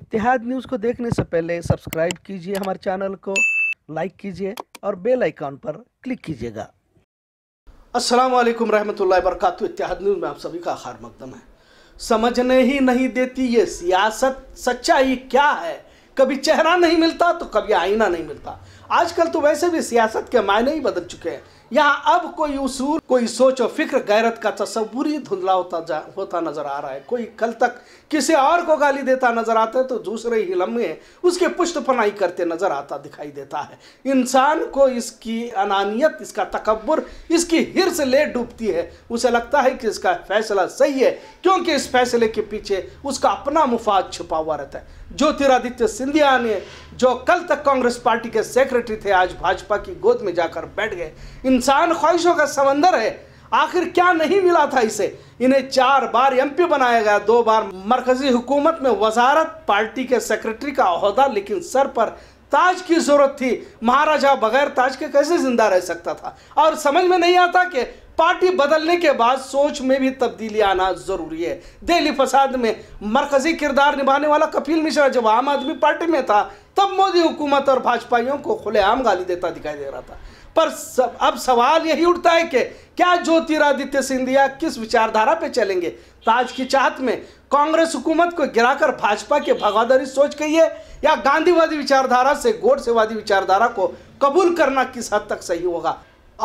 इतिहाद news को देखने से पहले सब्सक्राइब कीजिए हमारे चैनल को लाइक कीजिए और बेल आइकॉन पर क्लिक कीजिएगा अस्सलाम वालेकुम रहमतुल्लाहि वरकत इतिहाद न्यूज़ में आप सभी का खार मकदम है समझने ही नहीं देती ये सियासत सच्चाई क्या है कभी चेहरा नहीं मिलता तो कभी आईना नहीं मिलता आजकल तो वैसे भी सियासत के मायने ही बदल चुके हैं यहाँ अब कोई उसूल कोई सोच और फिक्र गैरत का तस्वूर ही धुंधला होता जा होता नजर आ रहा है कोई कल तक किसी और को गाली देता नजर आता है तो दूसरे ही लम्हे उसके पुष्ट पनाई करते नजर आता दिखाई देता है इंसान को इसकी अनानियत इसका तकबर इसकी हिर से ले डूबती है उसे लगता है कि इसका फैसला सही है क्योंकि इस फैसले के पीछे उसका अपना मुफाद छुपा हुआ रहता है ज्योतिरादित्य सिंधिया ने जो कल तक कांग्रेस पार्टी के सेक्रेटरी थे आज भाजपा की गोद में जाकर बैठ गए इन इंसान ख्वाहिशों का समंदर है आखिर क्या नहीं मिला था इसे इन्हें चार बार पी बनाया गया दो बार मरकजी हुकूमत में वजारत पार्टी के सेक्रेटरी का अहदा लेकिन सर पर ताज की जरूरत थी महाराजा बगैर ताज के कैसे जिंदा रह सकता था और समझ में नहीं आता कि पार्टी बदलने के बाद सोच में भी तब्दीली आना जरूरी है दिल्ली फसाद में मरकजी किरदार निभाने वाला कपिल मिश्रा जब आम आदमी पार्टी में था तब मोदी हुकूमत और भाजपाइयों को खुलेआम गाली देता दिखाई दे रहा था पर सब अब सवाल यही उठता है कि क्या ज्योतिरादित्य सिंधिया किस विचारधारा पे चलेंगे ताज की चाहत में कांग्रेस हुकूमत को गिराकर भाजपा के भगवादारी सोच गई है या गांधीवादी विचारधारा से गोडसेवादी विचारधारा को कबूल करना किस हद तक सही होगा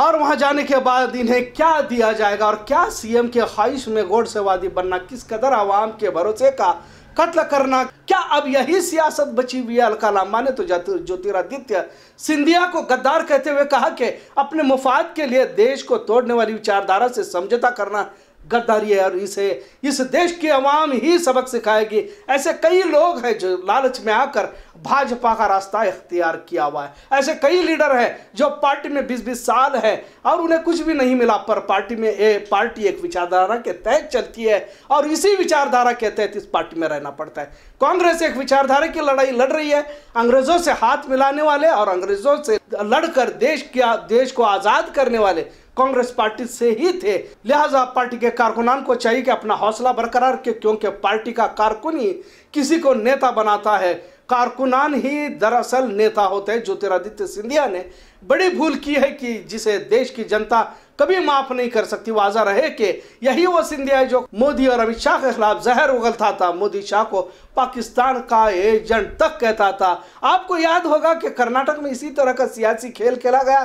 और वहां जाने के बाद इन्हें क्या दिया जाएगा और क्या सीएम के ख्वाहिश में गोडसेवादी बनना किस कदर आवाम के भरोसे का कत्ल करना क्या अब यही सियासत बची हुई है अलका लामा ने तो ज्योतिरादित्य सिंधिया को गद्दार कहते हुए कहा कि अपने मुफाद के लिए देश को तोड़ने वाली विचारधारा से समझौता करना गद्दारी है और इसे इस देश की अवाम ही सबक सिखाएगी ऐसे कई लोग हैं जो लालच में आकर भाजपा का रास्ता इख्तियार किया हुआ है ऐसे कई लीडर हैं जो पार्टी में बीस बीस साल है और उन्हें कुछ भी नहीं मिला पर पार्टी में ए पार्टी एक विचारधारा के तहत चलती है और इसी विचारधारा के तहत इस पार्टी में रहना पड़ता है कांग्रेस एक विचारधारा की लड़ाई लड़ रही है अंग्रेजों से हाथ मिलाने वाले और अंग्रेजों से लड़कर देश की देश को आज़ाद करने वाले कांग्रेस पार्टी से ही थे लिहाजा पार्टी के कारकुनान को चाहिए कि अपना हौसला बरकरार रखे क्योंकि पार्टी का कारकुन ही किसी को नेता बनाता है कारकुनान ही दरअसल नेता होते हैं ज्योतिरादित्य सिंधिया ने बड़ी भूल की है कि जिसे देश की जनता कभी माफ नहीं कर सकती वाजा रहे कि यही वो सिंधिया है जो मोदी और अमित शाह के खिलाफ जहर उगलता था मोदी शाह को पाकिस्तान का एजेंट तक कहता था आपको याद होगा कि कर्नाटक में इसी तरह का सियासी खेल खेला गया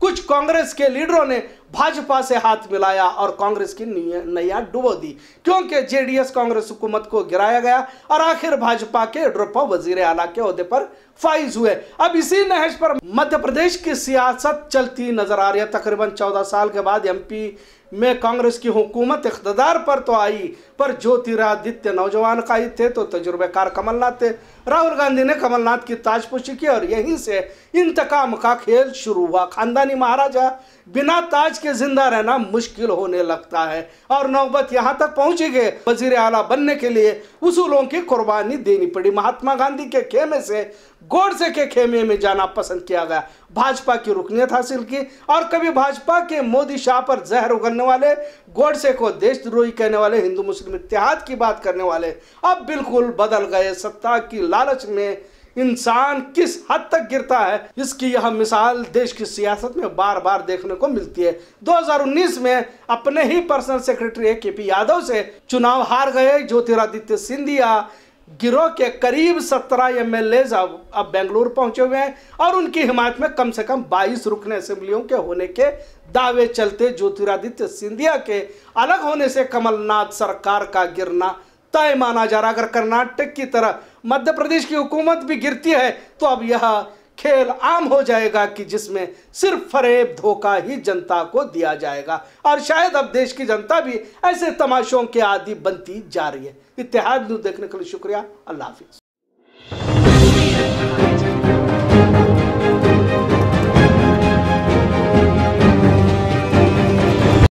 कुछ कांग्रेस के लीडरों ने भाजपा से हाथ मिलाया और कांग्रेस की नैया डुबो दी क्योंकि जेडीएस कांग्रेस हुकूमत को गिराया गया और आखिर भाजपा के ड्रपा वजीर आला के अहदे पर फाइज हुए अब इसी नहज पर मध्य प्रदेश की सियासत चलती नजर आ रही है तकरीबन चौदह साल के बाद एमपी में कांग्रेस की हुकूमत इकतदार पर तो आई पर ज्योतिरादित्य नौजवान का ही थे तो तजुर्बेकार कमलनाथ थे राहुल गांधी ने कमलनाथ की ताजपोशी की और यहीं से इंतकाम का खेल शुरू हुआ खानदानी महाराजा बिना ताज के जिंदा रहना मुश्किल होने लगता है और नौबत यहाँ तक पहुंची गए वजीर आला बनने के लिए उसूलों की कुर्बानी देनी पड़ी महात्मा गांधी के खेमे से गोडसे के खेमे में जाना पसंद किया गया भाजपा की रुकनीत हासिल की और कभी भाजपा के मोदी शाह पर जहर उगलने वाले गोडसे को देशद्रोही कहने वाले हिंदू मुस्लिम इतिहाद की बात करने वाले अब बिल्कुल बदल गए सत्ता की लालच में इंसान किस हद तक गिरता है इसकी यह मिसाल देश की सियासत में बार बार देखने को मिलती है 2019 में अपने ही पर्सनल सेक्रेटरी ए के पी यादव से चुनाव हार गए ज्योतिरादित्य सिंधिया गिरोह के करीब सत्रह एम एल अब अब बेंगलुरु पहुंचे हुए हैं और उनकी हिमायत में कम से कम 22 रुकन असेंबलियों के होने के दावे चलते ज्योतिरादित्य सिंधिया के अलग होने से कमलनाथ सरकार का गिरना तय माना जा रहा अगर कर्नाटक की तरह मध्य प्रदेश की हुकूमत भी गिरती है तो अब यह खेल आम हो जाएगा कि जिसमें सिर्फ फरेब धोखा ही जनता को दिया जाएगा और शायद अब देश की जनता भी ऐसे तमाशों के आदि बनती जा रही है इतिहाद देखने के लिए शुक्रिया अल्लाह हाफिज़